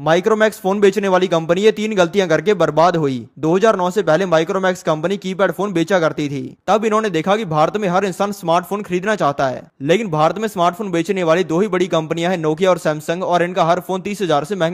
Micromax phone बेचने वाली company ये तीन गलतियां करके बर्बाद हुई 2009 से पहले माइक्रोमैक्स कंपनी कीपैड फोन बेचा करती थी तब इन्होंने देखा कि भारत में हर इंसान स्मार्टफोन खरीदना चाहता है लेकिन भारत में स्मार्टफोन बेचने वाली दो ही बड़ी कंपनियां हैं नोकिया और सैमसंग और इनका हर फोन तीस हजार से महंगा